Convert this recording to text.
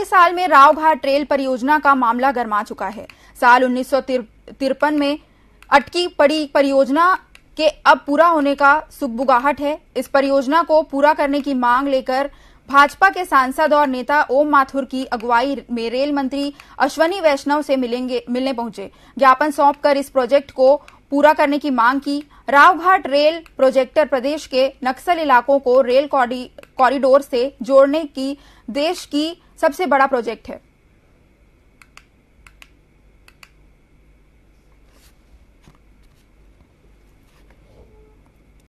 साल में रावघाट रेल परियोजना का मामला गर्मा चुका है साल उन्नीस तिरपन में अटकी पड़ी परियोजना के अब पूरा होने का सुखबुगाहट है इस परियोजना को पूरा करने की मांग लेकर भाजपा के सांसद और नेता ओम माथुर की अगुवाई में रेल मंत्री अश्वनी वैष्णव से मिलेंगे मिलने पहुंचे ज्ञापन सौंपकर इस प्रोजेक्ट को पूरा करने की मांग की रावघाट रेल प्रोजेक्टर प्रदेश के नक्सल इलाकों को रेल कॉरिडोर से जोड़ने की देश की सबसे बड़ा प्रोजेक्ट है